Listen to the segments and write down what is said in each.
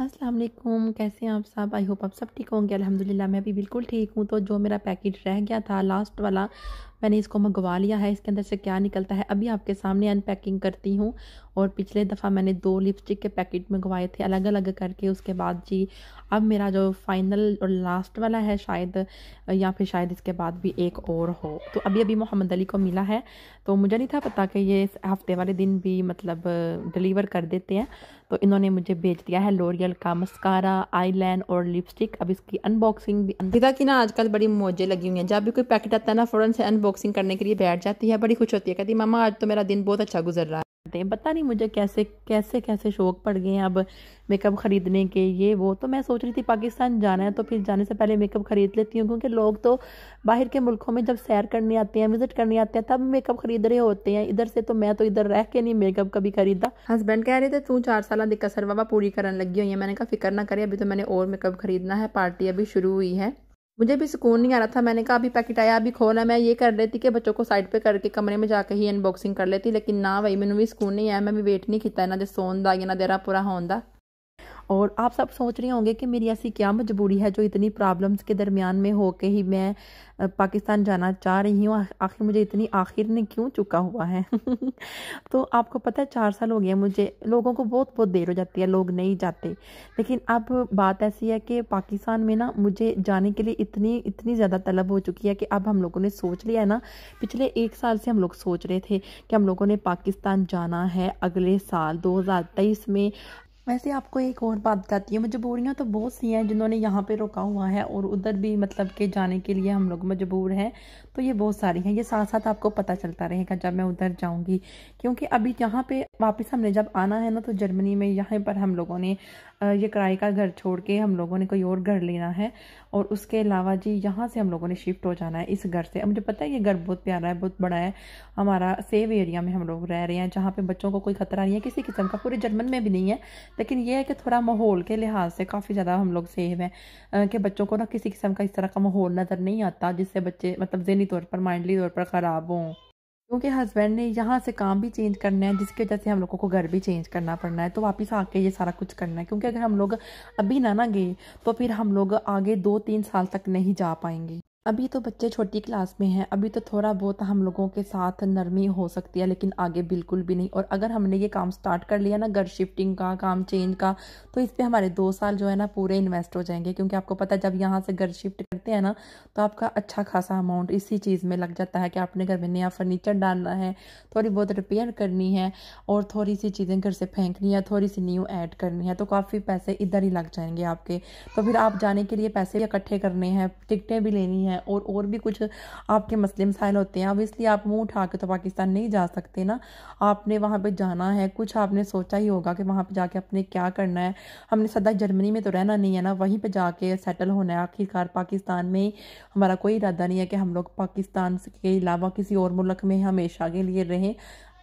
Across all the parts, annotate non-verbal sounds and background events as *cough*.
अस्सलाम वालेकुम कैसे हैं आप सब आई होप आप सब ठीक होंगे अल्हम्दुलिल्लाह मैं भी बिल्कुल ठीक हूँ तो जो मेरा पैकेट रह गया था लास्ट वाला मैंने इसको मंगवा लिया है इसके अंदर से क्या निकलता है अभी आपके सामने अनपैकिंग करती हूँ और पिछले दफ़ा मैंने दो लिपस्टिक के पैकेट मंगवाए थे अलग अलग करके उसके बाद जी अब मेरा जो फाइनल और लास्ट वाला है शायद या फिर शायद इसके बाद भी एक और हो तो अभी अभी मोहम्मद अली को मिला है तो मुझे नहीं था पता कि ये हफ्ते वाले दिन भी मतलब डिलीवर कर देते हैं तो इन्होंने मुझे भेज दिया है लोरियल का मस्कारा आई और लिपस्टिक अब इसकी अनबॉक्सिंग भी की ना आजकल बड़ी मौजें लगी हुई हैं जब भी कोई पैकेट आता है ना फ़ौरन से अनबॉक्स बॉक्सिंग करने के लिए बैठ जाती है बड़ी खुश होती है कहती है मामा आज तो मेरा दिन बहुत अच्छा गुजर रहा है पता नहीं मुझे कैसे कैसे कैसे शौक पड़ गए अब मेकअप ख़रीदने के ये वो तो मैं सोच रही थी पाकिस्तान जाना है तो फिर जाने से पहले मेकअप ख़रीद लेती हूँ क्योंकि लोग तो बाहर के मुल्कों में जब सैर करने आते हैं विज़िट करने आते हैं तब मेकअप ख़रीद रहे होते हैं इधर से तो मैं तो इधर रह के नहीं मेकअप कभी ख़रीदा हस्बैंड कह रहे थे तू चार साल दिक्कत वाबा पूरी करने लगी हुई है मैंने कहा फ़िक्र ना करे अभी तो मैंने और मेकअप ख़रीदना है पार्टी अभी शुरू हुई है मुझे भी सुकून नहीं आ रहा था मैंने कहा अभी पैकेट आया अभी खोना मैं ये कर लेती कि बच्चों को साइड पे करके कमरे में जाकर ही अनबॉक्सिंग कर लेती लेकिन ना भाई मैंने भी सुकून नहीं आया मैं भी वेट नहीं किया ना जे सोन का या ना देरा पूरा होने का और आप सब सोच रहे होंगे कि मेरी ऐसी क्या मजबूरी है जो इतनी प्रॉब्लम्स के दरमियान में हो के ही मैं पाकिस्तान जाना चाह रही हूँ आखिर मुझे इतनी आखिर ने क्यों चुका हुआ है *laughs* तो आपको पता है चार साल हो गया मुझे लोगों को बहुत बहुत देर हो जाती है लोग नहीं जाते लेकिन अब बात ऐसी है कि पाकिस्तान में ना मुझे जाने के लिए इतनी इतनी ज़्यादा तलब हो चुकी है कि अब हम लोगों ने सोच लिया है ना पिछले एक साल से हम लोग सोच रहे थे कि हम लोगों ने पाकिस्तान जाना है अगले साल दो में वैसे आपको एक और बात बताती है मुझे बोरियाँ तो बहुत सी हैं जिन्होंने यहाँ पे रुका हुआ है और उधर भी मतलब के जाने के लिए हम लोग मजबूर हैं तो ये बहुत सारी हैं ये साथ साथ आपको पता चलता रहेगा जब मैं उधर जाऊँगी क्योंकि अभी यहाँ पे वापस हमने जब आना है ना तो जर्मनी में यहाँ पर हम लोगों ने ये किराए का घर छोड़ के हम लोगों ने कोई और घर लेना है और उसके अलावा जी यहाँ से हम लोगों ने शिफ्ट हो जाना है इस घर से मुझे पता है ये घर बहुत प्यारा है बहुत बड़ा है हमारा सेव एरिया में हम लोग रह रहे हैं जहाँ पे बच्चों को कोई खतरा नहीं है किसी किस्म का पूरे जर्मन में भी नहीं है लेकिन ये है कि थोड़ा माहौल के लिहाज से काफ़ी ज़्यादा हम लोग सेव हैं कि बच्चों को ना किसी किस्म का इस तरह का माहौल नज़र नहीं आता जिससे बच्चे मतलब जहनी तौर पर माइंडली तौर पर ख़राब हों क्योंकि हस्बैंड ने यहाँ से काम भी चेंज करना है जिसकी वजह से हम लोगों को घर भी चेंज करना पड़ना है तो वापस आके ये सारा कुछ करना है क्योंकि अगर हम लोग अभी ना ना गए तो फिर हम लोग आगे दो तीन साल तक नहीं जा पाएंगे अभी तो बच्चे छोटी क्लास में हैं अभी तो थोड़ा बहुत हम लोगों के साथ नरमी हो सकती है लेकिन आगे बिल्कुल भी नहीं और अगर हमने ये काम स्टार्ट कर लिया ना घर शिफ्टिंग का काम चेंज का तो इस पर हमारे दो साल जो है ना पूरे इन्वेस्ट हो जाएंगे क्योंकि आपको पता है जब यहाँ से घर शिफ्ट करते हैं ना तो आपका अच्छा खासा अमाउंट इसी चीज़ में लग जाता है कि आपने घर में नया फर्नीचर डालना है थोड़ी बहुत रिपेयर करनी है और थोड़ी सी चीज़ें घर से फेंकनी है थोड़ी सी न्यू ऐड करनी है तो काफ़ी पैसे इधर ही लग जाएंगे आपके तो फिर आप जाने के लिए पैसे इकट्ठे करने हैं टिकटें भी लेनी है हैं और और भी कुछ आपके मसले मसाइल होते हैं अब इसलिए आप मुँह उठा के तो पाकिस्तान नहीं जा सकते ना आपने वहाँ पर जाना है कुछ आपने सोचा ही होगा कि वहाँ पे जाके अपने क्या करना है हमने सदा जर्मनी में तो रहना नहीं है ना वहीं पर जाके सेटल होना है आखिरकार पाकिस्तान में हमारा कोई इरादा नहीं है कि हम लोग पाकिस्तान के अलावा किसी और मुल्क में हमेशा के लिए रहें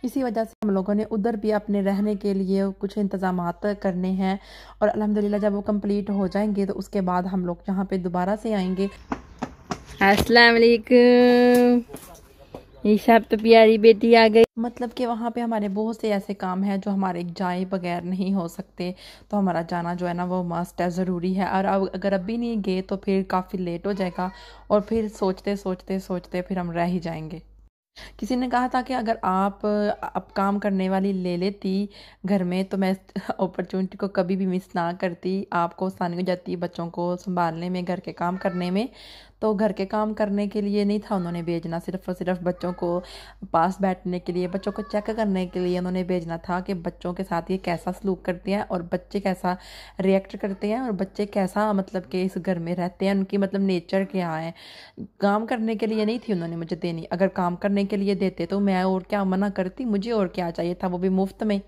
इसी वजह से हम लोगों ने उधर भी अपने रहने के लिए कुछ इंतज़ाम करने हैं और अलहमदिल्ला जब वो कंप्लीट हो जाएंगे तो उसके बाद हम लोग यहाँ पे दोबारा से आएंगे अस्सलाम वालेकुम सब तो प्यारी बेटी आ गई मतलब कि वहाँ पे हमारे बहुत से ऐसे काम हैं जो हमारे जाए बगैर नहीं हो सकते तो हमारा जाना जो है ना वो मस्ट है ज़रूरी है और अब अगर अभी नहीं गए तो फिर काफ़ी लेट हो जाएगा और फिर सोचते सोचते सोचते फिर हम रह ही जाएंगे किसी ने कहा था कि अगर आप अब काम करने वाली ले लेती घर में तो मैं अपॉर्चुनिटी को कभी भी मिस ना करती आपको आसानी हो जाती बच्चों को संभालने में घर के काम करने में तो घर के काम करने के लिए नहीं था उन्होंने भेजना सिर्फ और सिर्फ बच्चों को पास बैठने के लिए बच्चों को चेक करने के लिए उन्होंने भेजना था कि बच्चों के साथ ये कैसा सलूक करते हैं और बच्चे कैसा रिएक्ट करते हैं और बच्चे कैसा मतलब कि इस घर में रहते हैं उनकी मतलब नेचर क्या है काम करने के लिए नहीं थी उन्होंने मुझे देनी अगर काम करने के लिए देते तो मैं और क्या मना करती मुझे और क्या चाहिए था वो भी मुफ्त में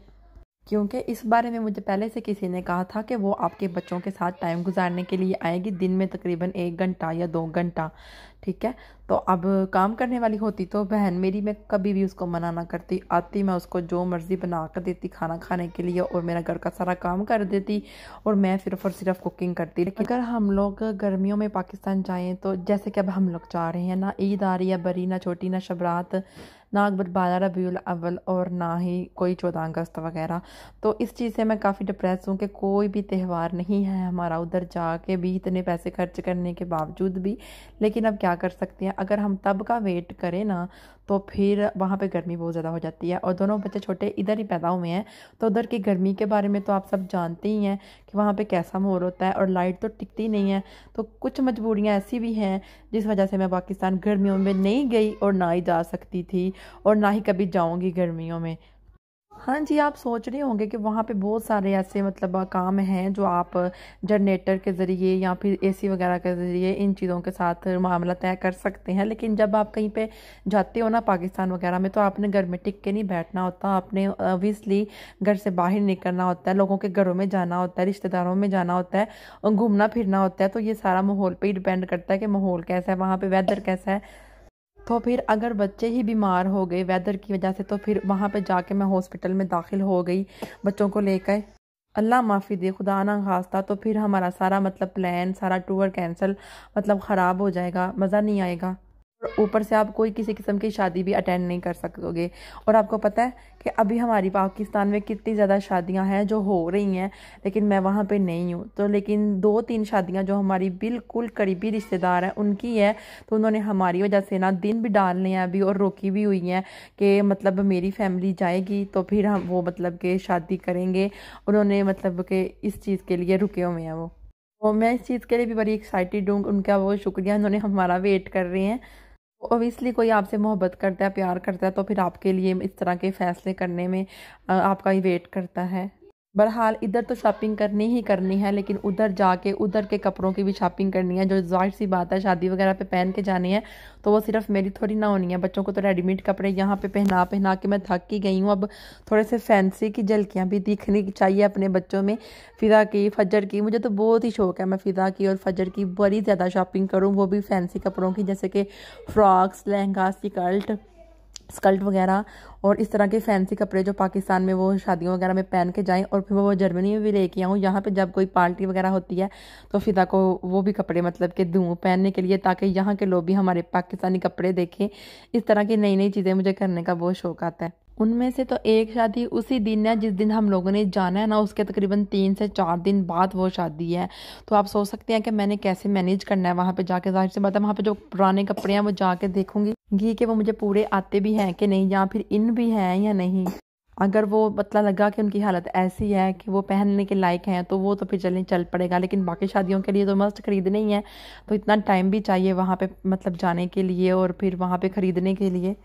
क्योंकि इस बारे में मुझे पहले से किसी ने कहा था कि वो आपके बच्चों के साथ टाइम गुजारने के लिए आएगी दिन में तकरीबन एक घंटा या दो घंटा ठीक है तो अब काम करने वाली होती तो बहन मेरी मैं कभी भी उसको मना ना करती आती मैं उसको जो मर्ज़ी बना कर देती खाना खाने के लिए और मेरा घर का सारा काम कर देती और मैं सिर्फ और सिर्फ कुकिंग करती लेकिन अगर हम लोग गर्मियों में पाकिस्तान जाएँ तो जैसे कि अब हम लोग जा रहे हैं ना ईद आ रही है बरी ना छोटी ना शबरात ना अकबर रबी अव्वल और ना ही कोई चौदह अगस्त वगैरह तो इस चीज़ से मैं काफ़ी डिप्रेस हूँ कि कोई भी त्यौहार नहीं है हमारा उधर जा के भी इतने पैसे खर्च करने के बावजूद भी लेकिन अब क्या कर सकते हैं अगर हम तब का वेट करें ना तो फिर वहाँ पे गर्मी बहुत ज़्यादा हो जाती है और दोनों बच्चे छोटे इधर ही पैदा हुए हैं तो उधर की गर्मी के बारे में तो आप सब जानते ही हैं कि वहाँ पे कैसा माहौल होता है और लाइट तो टिकती नहीं है तो कुछ मजबूरियाँ ऐसी भी हैं जिस वजह से मैं पाकिस्तान गर्मियों में नहीं गई और ना ही जा सकती थी और ना ही कभी जाऊँगी गर्मियों में हाँ जी आप सोच रहे होंगे कि वहाँ पे बहुत सारे ऐसे मतलब काम हैं जो आप जनरेटर के ज़रिए या फिर एसी वगैरह के ज़रिए इन चीज़ों के साथ मामला तय कर सकते हैं लेकिन जब आप कहीं पे जाते हो ना पाकिस्तान वगैरह में तो आपने घर में टिक के नहीं बैठना होता आपने ओबियसली घर से बाहर निकलना होता है लोगों के घरों में जाना होता है रिश्तेदारों में जाना होता है घूमना फिरना होता है तो ये सारा माहौल पर ही डिपेंड करता है कि माहौल कैसा है वहाँ पर वेदर कैसा है तो फिर अगर बच्चे ही बीमार हो गए वेदर की वजह से तो फिर वहाँ पे जाके मैं हॉस्पिटल में दाखिल हो गई बच्चों को लेकर अल्लाह माफ़ी दे खुदा ना खास्ता तो फिर हमारा सारा मतलब प्लान सारा टूर कैंसिल मतलब ख़राब हो जाएगा मज़ा नहीं आएगा ऊपर से आप कोई किसी किस्म की शादी भी अटेंड नहीं कर सकोगे और आपको पता है कि अभी हमारी पाकिस्तान में कितनी ज़्यादा शादियां हैं जो हो रही हैं लेकिन मैं वहाँ पे नहीं हूँ तो लेकिन दो तीन शादियां जो हमारी बिल्कुल करीबी रिश्तेदार हैं उनकी है तो उन्होंने हमारी वजह से ना दिन भी डाल हैं अभी और रोकी भी हुई हैं कि मतलब मेरी फैमिली जाएगी तो फिर हम वो मतलब के शादी करेंगे उन्होंने मतलब कि इस चीज़ के लिए रुके हुए हैं वो और तो मैं इस चीज़ के लिए भी बड़ी एक्साइटेड हूँ उनका वो शुक्रिया उन्होंने हमारा वेट कर रहे हैं ओबियसली तो कोई आपसे मोहब्बत करता है प्यार करता है तो फिर आपके लिए इस तरह के फ़ैसले करने में आपका ही वेट करता है बहरहाल इधर तो शॉपिंग करनी ही करनी है लेकिन उधर जाके उधर के कपड़ों की भी शॉपिंग करनी है जो जाहिर सी बात है शादी वगैरह पे पहन के जानी है तो वो सिर्फ मेरी थोड़ी ना होनी है बच्चों को तो रेडीमेड कपड़े यहाँ पे पहना पहना के मैं थक ही गई हूँ अब थोड़े से फैंसी की झलकियाँ भी दिखनी चाहिए अपने बच्चों में फ़िज़ा की फजर की मुझे तो बहुत ही शौक है मैं फ़िज़ा की और फजर की बड़ी ज़्यादा शॉपिंग करूँ वो भी फैंसी कपड़ों की जैसे कि फ़्रॉक्स लहंगा स्कर्ट स्कल्ट वगैरह और इस तरह के फैंसी कपड़े जो पाकिस्तान में वो शादियों वगैरह में पहन के जाएं और फिर वो जर्मनी में भी लेके आऊँ यहाँ पे जब कोई पार्टी वगैरह होती है तो फिदा को वो भी कपड़े मतलब के दूँ पहनने के लिए ताकि यहाँ के लोग भी हमारे पाकिस्तानी कपड़े देखें इस तरह की नई नई चीज़ें मुझे करने का बहुत शौक आता है उनमें से तो एक शादी उसी दिन है जिस दिन हम लोगों ने जाना है ना उसके तकरीबन तीन से चार दिन बाद वो शादी है तो आप सोच सकते हैं कि मैंने कैसे मैनेज करना है वहाँ पे जाके जाहिर से बात वहाँ पे जो पुराने कपड़े हैं वो जाके देखूंगी घी के वो मुझे पूरे आते भी हैं कि नहीं या फिर इन भी हैं या नहीं अगर वो पता लगा कि उनकी हालत ऐसी है कि वो पहनने के लायक हैं तो वो तो फिर चलने चल पड़ेगा लेकिन बाकी शादियों के लिए तो मस्त ख़रीदने ही है तो इतना टाइम भी चाहिए वहाँ पे मतलब जाने के लिए और फिर वहाँ पे ख़रीदने के लिए